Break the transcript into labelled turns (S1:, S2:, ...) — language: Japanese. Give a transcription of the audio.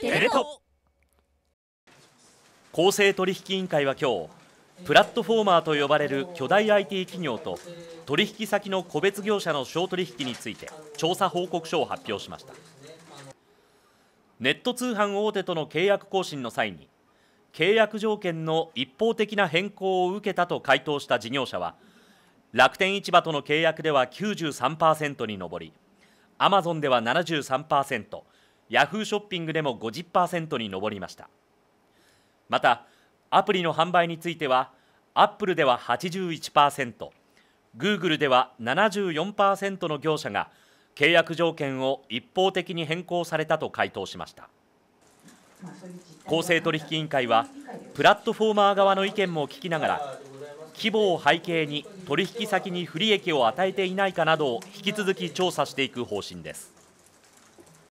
S1: テレ東
S2: 公正取引委員会は今日プラットフォーマーと呼ばれる巨大 IT 企業と取引先の個別業者の商取引について調査報告書を発表しましたネット通販大手との契約更新の際に契約条件の一方的な変更を受けたと回答した事業者は楽天市場との契約では93%に上りアマゾンでは73%ヤフーショッピングでも50%に上りましたまたアプリの販売についてはアップルでは81%グーグルでは74%の業者が契約条件を一方的に変更されたと回答しました公正取引委員会はプラットフォーマー側の意見も聞きながら規模を背景に取引先に不利益を与えていないかなどを引き続き調査していく方針です